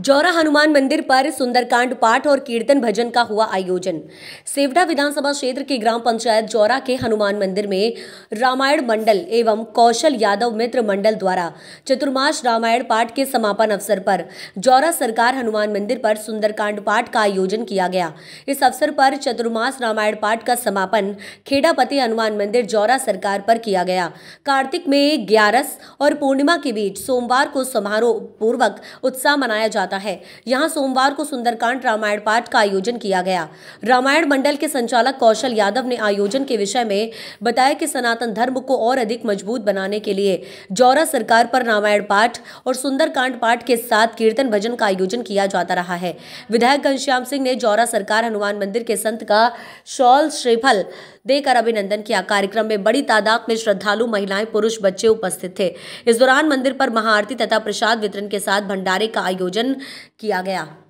जौरा हनुमान मंदिर पर सुंदरकांड पाठ और कीर्तन भजन का हुआ आयोजन सेवडा विधानसभा क्षेत्र के ग्राम पंचायत जौरा के हनुमान मंदिर में रामायण मंडल एवं कौशल यादव मित्र मंडल द्वारा चतुर्माश रामायण पाठ के समापन अवसर पर जौरा सरकार हनुमान मंदिर पर सुंदरकांड पाठ का आयोजन किया गया इस अवसर पर चतुर्माश रामायण पाठ का समापन खेडापति हनुमान मंदिर जौरा सरकार पर किया गया कार्तिक में ग्यारस और पूर्णिमा के बीच सोमवार को समारोह पूर्वक उत्साह मनाया जा जाता है यहाँ सोमवार को सुंदरकांड रामायण पाठ का आयोजन किया गया रामायण मंडल के संचालक कौशल यादव ने आयोजन के विषय में बताया कि सनातन धर्म को और अधिक मजबूत बनाने के लिए जौरा सरकार पर रामायण पाठ और सुंदरकांड पाठ के साथ कीर्तन भजन का आयोजन किया जाता रहा है विधायक घनश्याम सिंह ने जौरा सरकार हनुमान मंदिर के संत का शॉल श्रीफल देकर अभिनंदन किया कार्यक्रम में बड़ी तादाद में श्रद्धालु महिलाएं पुरुष बच्चे उपस्थित थे इस दौरान मंदिर पर महाआरती तथा प्रसाद वितरण के साथ भंडारे का आयोजन किया गया